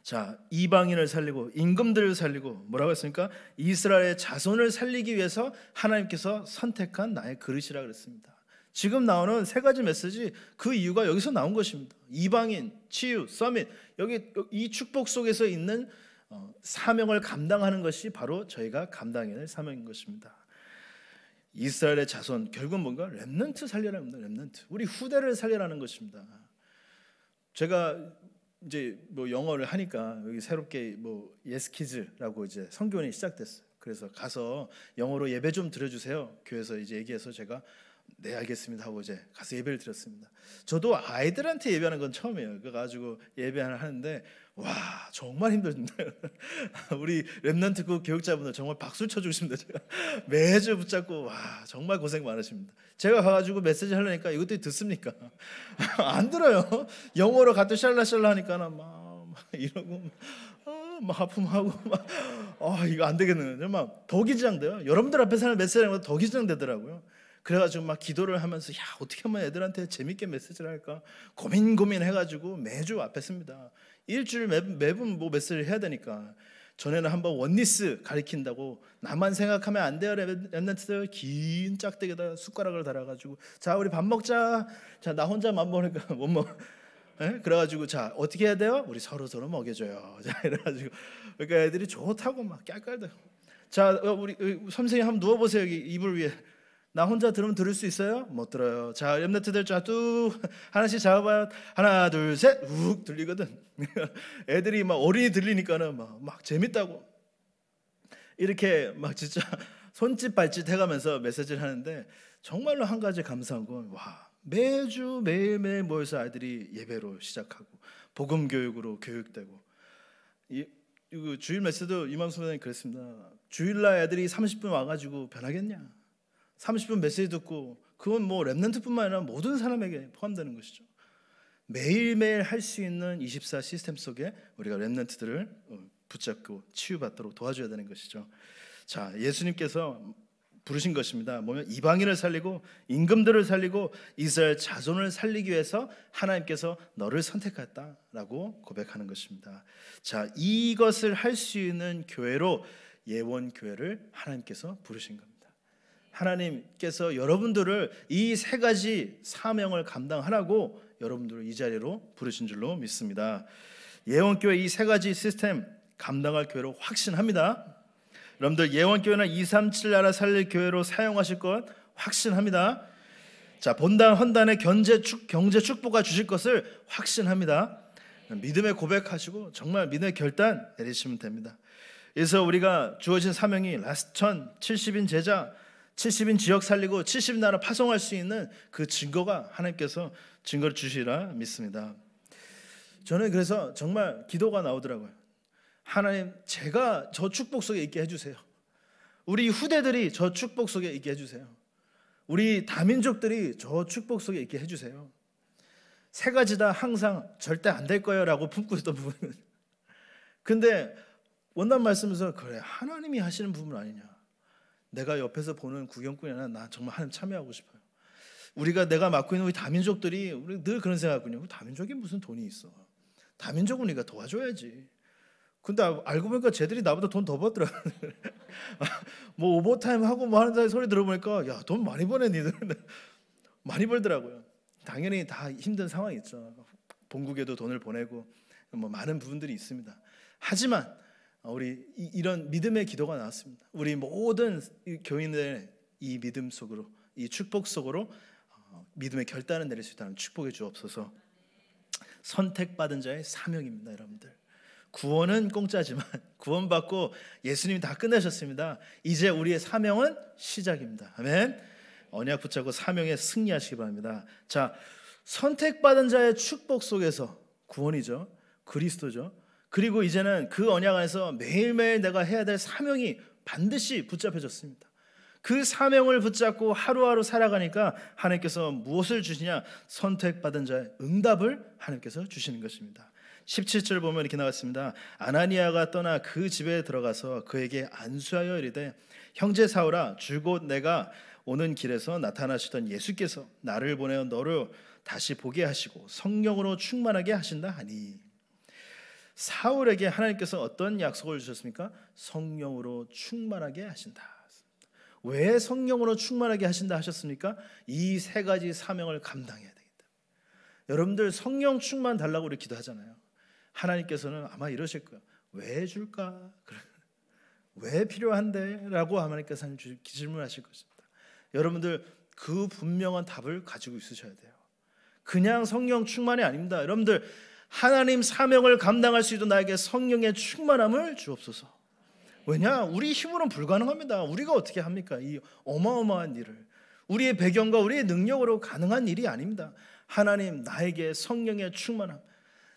자, 이방인을 살리고 임금들을 살리고 뭐라고 했습니까? 이스라엘의 자손을 살리기 위해서 하나님께서 선택한 나의 그릇이라 그랬습니다. 지금 나오는 세 가지 메시지 그 이유가 여기서 나온 것입니다. 이방인, 치유, 서밋 여기 이 축복 속에서 있는 어, 사명을 감당하는 것이 바로 저희가 감당해야 할 사명인 것입니다. 이스라엘의 자손 결국 뭔가 렘넌트 살려라는 겁니다. 렘넌트 우리 후대를 살려라는 것입니다. 제가 이제 뭐 영어를 하니까 여기 새롭게 뭐 예스키즈라고 이제 성교원이 시작됐어요. 그래서 가서 영어로 예배 좀 드려주세요. 교회에서 이제 얘기해서 제가 네 알겠습니다 하고 이제 가서 예배를 드렸습니다. 저도 아이들한테 예배하는 건 처음이에요. 그래가지고 예배를 하는데 와 정말 힘들었습 우리 랩런트국 그 교육자분들 정말 박수 쳐주십니다. 제가 매주 붙잡고 와 정말 고생 많으십니다. 제가 가가지고 메시지 하려니까 이것들이 듣습니까? 안 들어요. 영어로 가도 샬라샬라 하니까는 막, 막 이러고 막 어, 하품하고 막 아, 이거 안 되겠는 정말 더 기장돼요. 여러분들 앞에서 하는 메시지보더 기장되더라고요. 그래가지고 막 기도를 하면서 야 어떻게 하면 애들한테 재밌게 메시지를 할까 고민 고민 해가지고 매주 앞에 씁니다. 일주일 매, 매번 뭐 메시지를 해야 되니까 전에는 한번 원리스 가리킨다고 나만 생각하면 안 돼요 랩런트들 긴 짝대기에다 숟가락을 달아가지고 자 우리 밥 먹자 자 나 혼자만 먹으니까 못 먹. 예? 그래가지고 자 어떻게 해야 돼요? 우리 서로 서로 먹여줘요. 자 이래가지고 그러니까 애들이 좋다고 막 깔깔대. 자 어, 우리 어, 선생님 한번 누워보세요 여기 이불 위에. 나 혼자 들으면 들을 수 있어요? 못 들어요. 자, 엠네트들 자뚝 하나씩 잡아봐요. 하나, 둘, 셋, 욱 들리거든. 애들이 막 어린이 들리니까는 막, 막 재밌다고 이렇게 막 진짜 손짓 발짓 해가면서 메시지를 하는데 정말로 한 가지 감사한 건와 매주 매일매일 모여서 아이들이 예배로 시작하고 복음 교육으로 교육되고 이, 이 주일 메시도 이맘 선생님 그랬습니다. 주일날 애들이 30분 와가지고 변하겠냐? 30분 메시지 듣고 그건 뭐 랩런트뿐만 아니라 모든 사람에게 포함되는 것이죠. 매일매일 할 수 있는 24 시스템 속에 우리가 랩런트들을 어, 붙잡고 치유받도록 도와줘야 되는 것이죠. 자, 예수님께서 부르신 것입니다. 뭐면 이방인을 살리고 임금들을 살리고 이스라엘 자손을 살리기 위해서 하나님께서 너를 선택했다라고 고백하는 것입니다. 자, 이것을 할 수 있는 교회로 예원 교회를 하나님께서 부르신 겁니다. 하나님께서 여러분들을 이 세 가지 사명을 감당하라고 여러분들을 이 자리로 부르신 줄로 믿습니다. 예원교회 이 세 가지 시스템 감당할 교회로 확신합니다. 여러분들 예원교회는 237 나라 살릴 교회로 사용하실 것 확신합니다. 자, 본당 헌단의 경제 축 경제 축복과 주실 것을 확신합니다. 믿음의 고백하시고 정말 믿음의 결단 내리시면 됩니다. 그래서 우리가 주어진 사명이 라스천 70인 제자 70인 지역 살리고 70나라 파송할 수 있는 그 증거가 하나님께서 증거를 주시라 믿습니다. 저는 그래서 정말 기도가 나오더라고요. 하나님, 제가 저 축복 속에 있게 해주세요. 우리 후대들이 저 축복 속에 있게 해주세요. 우리 다민족들이 저 축복 속에 있게 해주세요. 세 가지 다 항상 절대 안 될 거예요 라고 품고 있던 부분은. 근데 원단 말씀에서 그래, 하나님이 하시는 부분 아니냐. 내가 옆에서 보는 구경꾼이 아니라 나 정말 하나님 참여하고 싶어요. 우리가 내가 맡고 있는 우리 다민족들이 우리 늘 그런 생각군요. 다민족이 무슨 돈이 있어? 다민족 우리가 도와줘야지. 근데 아, 알고 보니까 쟤들이 나보다 돈 더 벌더라. 뭐 오버타임 하고 뭐 하는 소리 들어보니까 야돈 많이 버네 니들 많이 벌더라고요. 당연히 다 힘든 상황이 있죠. 본국에도 돈을 보내고 뭐 많은 부분들이 있습니다. 하지만 아, 우리 이런 믿음의 기도가 나왔습니다. 우리 모든 교인들이 믿음 속으로 이 축복 속으로 어, 믿음의 결단을 내릴 수 있다는 축복해 주옵소서. 선택받은 자의 사명입니다, 여러분들. 구원은 공짜지만 구원받고 예수님이 다 끝내셨습니다. 이제 우리의 사명은 시작입니다. 아멘. 언약 붙잡고 사명에 승리하시기 바랍니다. 자, 선택받은 자의 축복 속에서 구원이죠. 그리스도죠. 그리고 이제는 그 언약 안에서 매일매일 내가 해야 될 사명이 반드시 붙잡혀졌습니다. 그 사명을 붙잡고 하루하루 살아가니까 하나님께서 무엇을 주시냐? 선택받은 자의 응답을 하나님께서 주시는 것입니다. 17절 보면 이렇게 나왔습니다. 아나니아가 떠나 그 집에 들어가서 그에게 안수하여 이르되 형제 사울아 줄곧 내가 오는 길에서 나타나시던 예수께서 나를 보내어 너를 다시 보게 하시고 성령으로 충만하게 하신다 하니 사울에게 하나님께서 어떤 약속을 주셨습니까? 성령으로 충만하게 하신다. 왜 성령으로 충만하게 하신다 하셨습니까? 이 세 가지 사명을 감당해야 되겠다. 여러분들 성령 충만 달라고 우리 기도하잖아요. 하나님께서는 아마 이러실 거예요. 왜 줄까? 왜 필요한데? 라고 하나님께서는 질문하실 것입니다. 여러분들 그 분명한 답을 가지고 있으셔야 돼요. 그냥 성령 충만이 아닙니다. 여러분들 하나님 사명을 감당할 수 있도록 나에게 성령의 충만함을 주옵소서. 왜냐? 우리 힘으로는 불가능합니다. 우리가 어떻게 합니까? 이 어마어마한 일을. 우리의 배경과 우리의 능력으로 가능한 일이 아닙니다. 하나님, 나에게 성령의 충만함.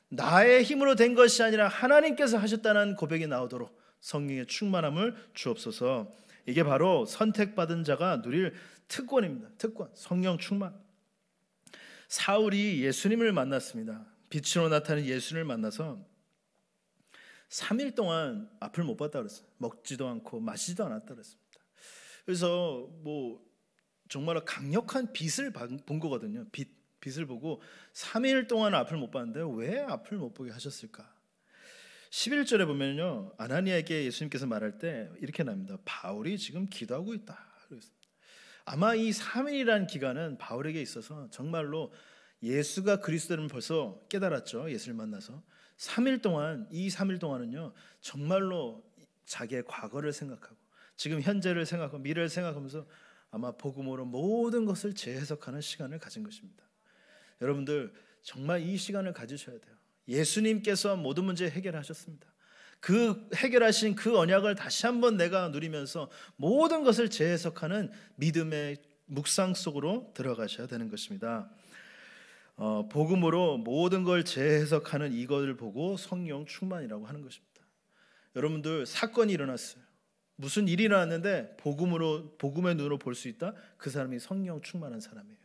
나의 힘으로 된 것이 아니라 하나님께서 하셨다는 고백이 나오도록 성령의 충만함을 주옵소서. 이게 바로 선택받은 자가 누릴 특권입니다. 특권, 성령 충만. 사울이 예수님을 만났습니다. 빛으로 나타난 예수를 만나서 3일 동안 앞을 못 봤다 그랬어요. 먹지도 않고 마시지도 않았다 그랬습니다. 그래서 뭐 정말 로 강력한 빛을 본 거거든요. 빛, 빛을 보고 3일 동안 앞을 못 봤는데 왜 앞을 못 보게 하셨을까? 11절에 보면요. 아나니아에게 예수님께서 말할 때 이렇게 나옵니다. 바울이 지금 기도하고 있다. 그랬습니다. 아마 이 3일이라는 기간은 바울에게 있어서 정말로 예수가 그리스도를 벌써 깨달았죠. 예수를 만나서 3일 동안 이 3일 동안은요. 정말로 자기의 과거를 생각하고 지금 현재를 생각하고 미래를 생각하면서 아마 복음으로 모든 것을 재해석하는 시간을 가진 것입니다. 여러분들 정말 이 시간을 가지셔야 돼요. 예수님께서 모든 문제 해결하셨습니다. 그 해결하신 그 언약을 다시 한번 내가 누리면서 모든 것을 재해석하는 믿음의 묵상 속으로 들어가셔야 되는 것입니다. 어, 복음으로 모든 걸 재해석하는 이것을 보고 성령 충만이라고 하는 것입니다. 여러분들 사건이 일어났어요. 무슨 일이 일어났는데 복음으로 복음의 눈으로 볼 수 있다. 그 사람이 성령 충만한 사람이에요.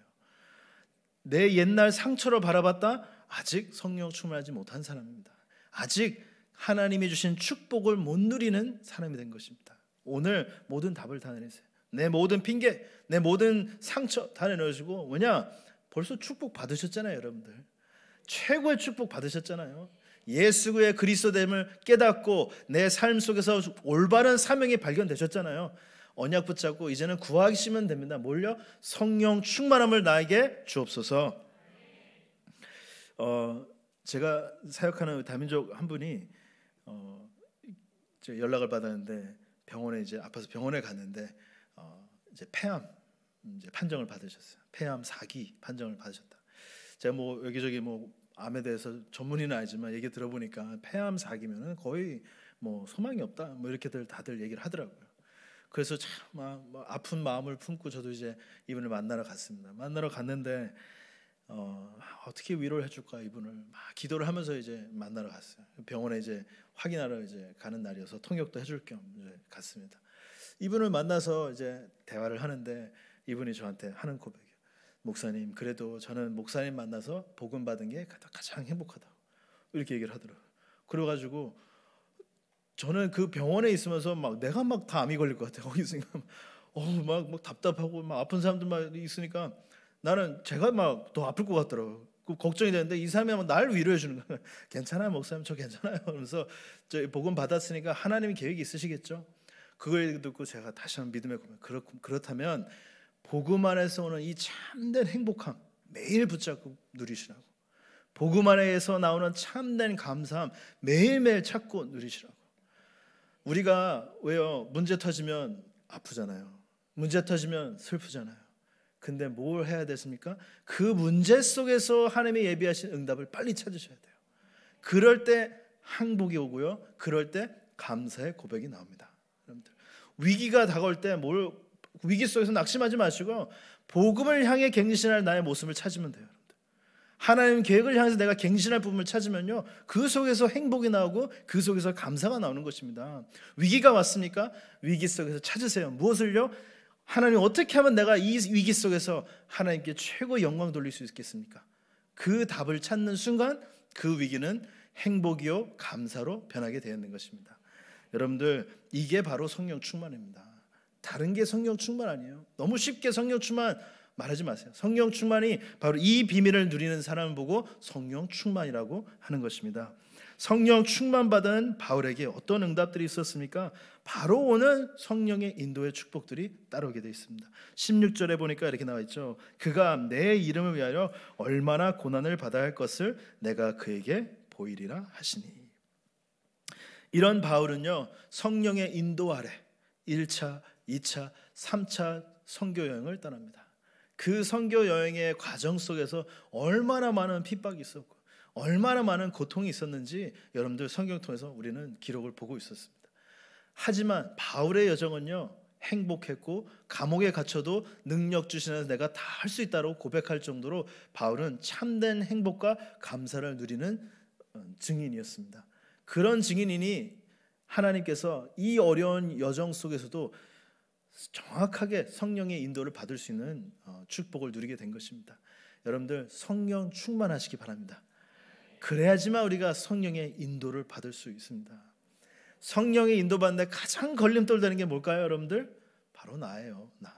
내 옛날 상처를 바라봤다. 아직 성령 충만하지 못한 사람입니다. 아직 하나님이 주신 축복을 못 누리는 사람이 된 것입니다. 오늘 모든 답을 다 내리세요. 내 모든 핑계, 내 모든 상처 다 내놓으시고 뭐냐? 벌써 축복 받으셨잖아요, 여러분들. 최고의 축복 받으셨잖아요. 예수의 그리스도됨을 깨닫고 내 삶 속에서 올바른 사명이 발견되셨잖아요. 언약 붙잡고 이제는 구하시면 됩니다. 몰려 성령 충만함을 나에게 주옵소서. 어, 제가 사역하는 다민족 한 분이 어, 연락을 받았는데 병원에 이제 아파서 병원에 갔는데 어, 이제 폐암 이제 판정을 받으셨어요. 폐암 4기 판정을 받으셨다. 제가 뭐 여기저기 뭐 암에 대해서 전문의는 아니지만 얘기 들어보니까 폐암 4기면은 거의 뭐 소망이 없다. 뭐 이렇게들 다들 얘기를 하더라고요. 그래서 참 아, 뭐 아픈 마음을 품고 저도 이제 이분을 만나러 갔습니다. 만나러 갔는데 어, 어떻게 위로를 해줄까 이분을 막 기도를 하면서 이제 만나러 갔어요. 병원에 이제 확인하러 이제 가는 날이어서 통역도 해줄 겸 이제 갔습니다. 이분을 만나서 이제 대화를 하는데 이분이 저한테 하는 고백이에요. 목사님, 그래도 저는 목사님 만나서 복음 받은 게 가장 행복하다고 이렇게 얘기를 하더라고요. 그래가지고 저는 그 병원에 있으면서 막 내가 막 다 암이 걸릴 것 같아요. 거기 있으막막 답답하고 막 아픈 사람들 막 있으니까 나는 제가 막 더 아플 것 같더라고요. 그 걱정이 되는데 이 사람이 한날 위로해 주는 거예요. 괜찮아요, 목사님, 저 괜찮아요. 그러면서 저 복음 받았으니까 하나님이 계획이 있으시겠죠. 그걸 듣고 제가 다시 한번 믿음의 고백. 그렇, 그렇다면 복음 안에서 오는 이 참된 행복함 매일 붙잡고 누리시라고. 복음 안에서 나오는 참된 감사함 매일매일 찾고 누리시라고. 우리가 왜요? 문제 터지면 아프잖아요. 문제 터지면 슬프잖아요. 근데 뭘 해야 됐습니까? 그 문제 속에서 하나님이 예비하신 응답을 빨리 찾으셔야 돼요. 그럴 때 항복이 오고요. 그럴 때 감사의 고백이 나옵니다. 여러분들. 위기가 다가올 때뭘 위기 속에서 낙심하지 마시고 복음을 향해 갱신할 나의 모습을 찾으면 돼요. 하나님 계획을 향해서 내가 갱신할 부분을 찾으면요. 그 속에서 행복이 나오고 그 속에서 감사가 나오는 것입니다. 위기가 왔습니까? 위기 속에서 찾으세요. 무엇을요? 하나님 어떻게 하면 내가 이 위기 속에서 하나님께 최고 영광 돌릴 수 있겠습니까? 그 답을 찾는 순간 그 위기는 행복이요 감사로 변하게 되는 것입니다. 여러분들 이게 바로 성령 충만입니다. 다른 게 성령 충만 아니에요. 너무 쉽게 성령 충만 말하지 마세요. 성령 충만이 바로 이 비밀을 누리는 사람을 보고 성령 충만이라고 하는 것입니다. 성령 충만 받은 바울에게 어떤 응답들이 있었습니까? 바로 오는 성령의 인도의 축복들이 따라게 되어 있습니다. 16절에 보니까 이렇게 나와 있죠. 그가 내 이름을 위하여 얼마나 고난을 받아야 할 것을 내가 그에게 보이리라 하시니. 이런 바울은요. 성령의 인도 아래 1차, 2차, 3차 선교 여행을 떠납니다. 그 선교 여행의 과정 속에서 얼마나 많은 핍박이 있었고 얼마나 많은 고통이 있었는지 여러분들 성경 통해서 우리는 기록을 보고 있었습니다. 하지만 바울의 여정은요. 행복했고 감옥에 갇혀도 능력 주시는 내가 다 할 수 있다고 고백할 정도로 바울은 참된 행복과 감사를 누리는 어, 증인이었습니다. 그런 증인이니 하나님께서 이 어려운 여정 속에서도 정확하게 성령의 인도를 받을 수 있는 어, 축복을 누리게 된 것입니다. 여러분들 성령 충만하시기 바랍니다. 그래야지만 우리가 성령의 인도를 받을 수 있습니다. 성령의 인도받는데 가장 걸림돌 되는 게 뭘까요, 여러분들? 바로 나예요, 나.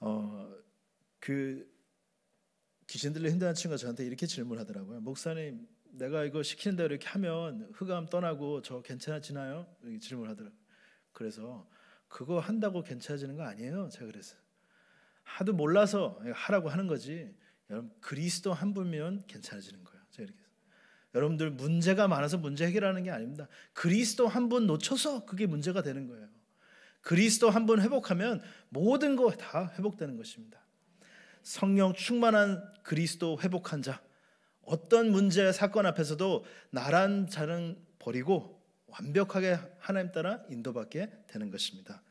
어, 그 귀신들로 힘든 친구가 저한테 이렇게 질문하더라고요. 목사님, 내가 이거 시키는 대로 이렇게 하면 흑암 떠나고 저 괜찮아지나요? 이렇게 질문하더라고요. 그래서 그거 한다고 괜찮아지는 거 아니에요. 제가 그래서 하도 몰라서 하라고 하는 거지. 여러분 그리스도 한분면 괜찮아지는 거예요. 제가 이렇게 여러분들 문제가 많아서 문제 해결하는 게 아닙니다. 그리스도 한 분 놓쳐서 그게 문제가 되는 거예요. 그리스도 한 분 회복하면 모든 거 다 회복되는 것입니다. 성령 충만한 그리스도 회복한 자 어떤 문제 사건 앞에서도 나란 자는 버리고 완벽하게 하나님 따라 인도받게 되는 것입니다.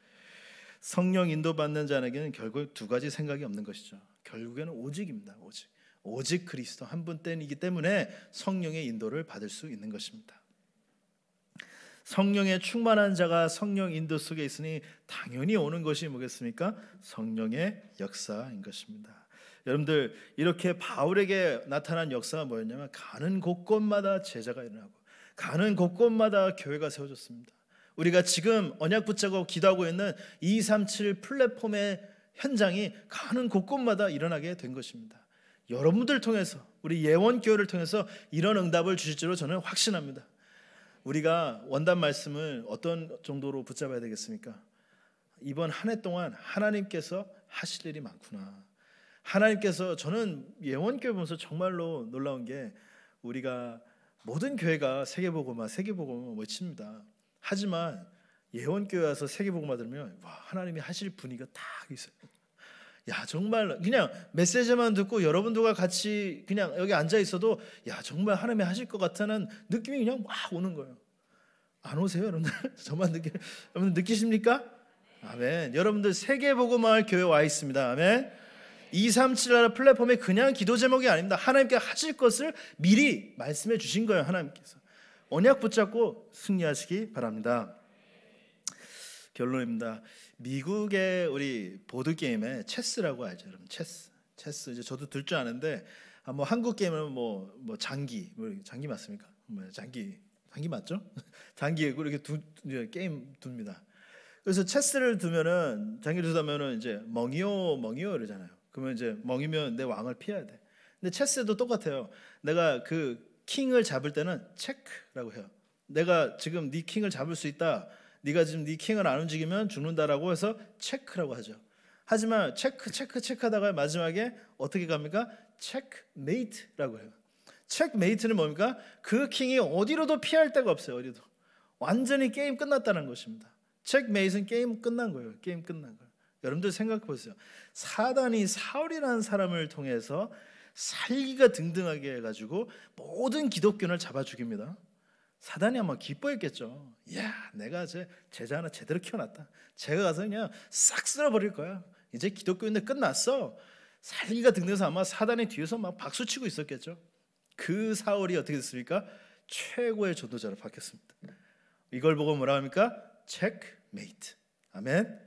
성령 인도받는 자에게는 결국 두 가지 생각이 없는 것이죠. 결국에는 오직입니다. 오직. 오직 그리스도 한분때이기 때문에 성령의 인도를 받을 수 있는 것입니다. 성령의 충만한 자가 성령 인도 속에 있으니 당연히 오는 것이 뭐겠습니까? 성령의 역사인 것입니다. 여러분들 이렇게 바울에게 나타난 역사가 뭐였냐면 가는 곳곳마다 제자가 일어나고 가는 곳곳마다 교회가 세워졌습니다. 우리가 지금 언약 붙잡고 기도하고 있는 237 플랫폼의 현장이 가는 곳곳마다 일어나게 된 것입니다. 여러분들 통해서 우리 예원 교회를 통해서 이런 응답을 주실 줄로 저는 확신합니다. 우리가 원단 말씀을 어떤 정도로 붙잡아야 되겠습니까? 이번 한 해 동안 하나님께서 하실 일이 많구나. 하나님께서 저는 예원교회 보면서 정말로 놀라운 게 우리가 모든 교회가 세계보고만 세계보고 외칩니다. 하지만 예원교회 와서 세계복음화 들으면 와 하나님이 하실 분위기가 딱 있어요. 야 정말 그냥 메시지만 듣고 여러분들과 같이 그냥 여기 앉아 있어도 야 정말 하나님이 하실 것 같다는 느낌이 그냥 막 오는 거예요. 안 오세요 여러분들? 저만 느끼 여러분 느끼십니까? 아멘. 여러분들 세계복음화 교회 와 있습니다. 아멘. 237라는 플랫폼에 그냥 기도 제목이 아닙니다. 하나님께 하실 것을 미리 말씀해 주신 거예요. 하나님께서. 언약 붙잡고 승리하시기 바랍니다. 결론입니다. 미국의 우리 보드 게임에 체스라고 알죠, 여러분. 체스, 체스. 이제 저도 들 줄 아는데 아, 뭐 한국 게임은 뭐, 뭐 장기, 뭐 장기 맞습니까? 뭐 장기, 장기 맞죠? 장기에 이렇게 두, 게임 둡니다. 그래서 체스를 두면은 장기를 두다면은 이제 멍이요, 멍이요 이러잖아요. 그러면 이제 멍이면 내 왕을 피해야 돼. 근데 체스도 똑같아요. 내가 그 킹을 잡을 때는 체크라고 해요. 내가 지금 네 킹을 잡을 수 있다. 네가 지금 네 킹을 안 움직이면 죽는다라고 해서 체크라고 하죠. 하지만 체크 체크 체크하다가 마지막에 어떻게 갑니까? 체크메이트라고 해요. 체크메이트는 뭡니까? 그 킹이 어디로도 피할 데가 없어요. 어디도. 완전히 게임 끝났다는 것입니다. 체크메이트는 게임 끝난 거예요. 게임 끝난 거예요. 여러분들 생각해 보세요. 사단이 사울이라는 사람을 통해서 살기가 등등하게 해가지고 모든 기독교인을 잡아 죽입니다. 사단이 아마 기뻐했겠죠. 야, 내가 제 제자 하나 제대로 키워놨다. 제가 가서 그냥 싹 쓸어버릴 거야. 이제 기독교인들 끝났어. 살기가 등등해서 아마 사단이 뒤에서 막 박수 치고 있었겠죠. 그사월이 어떻게 됐습니까? 최고의 전도자로 바뀌었습니다. 이걸 보고 뭐라 합니까? 체크메이트. 아멘.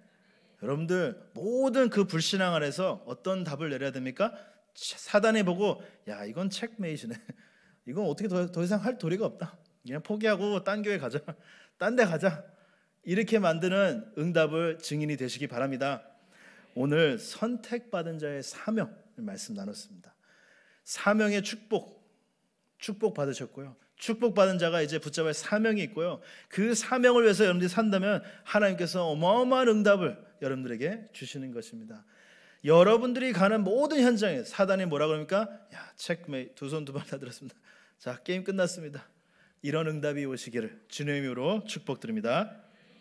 여러분들 모든 그 불신앙 안에서 어떤 답을 내려야 됩니까? 사단에 보고 야 이건 책메이시네. 이건 어떻게 더, 더 이상 할 도리가 없다. 그냥 포기하고 딴 교회 가자. 딴 데 가자. 이렇게 만드는 응답을 증인이 되시기 바랍니다. 오늘 선택받은 자의 사명 을 말씀 나눴습니다. 사명의 축복 축복 받으셨고요. 축복받은 자가 이제 붙잡을 사명이 있고요. 그 사명을 위해서 여러분들이 산다면 하나님께서 어마어마한 응답을 여러분들에게 주시는 것입니다. 여러분들이 가는 모든 현장에 사단이 뭐라 그럽니까? 야, 책메이 두손 두 발 다 들었습니다. 자, 게임 끝났습니다. 이런 응답이 오시기를 주님으로 축복드립니다.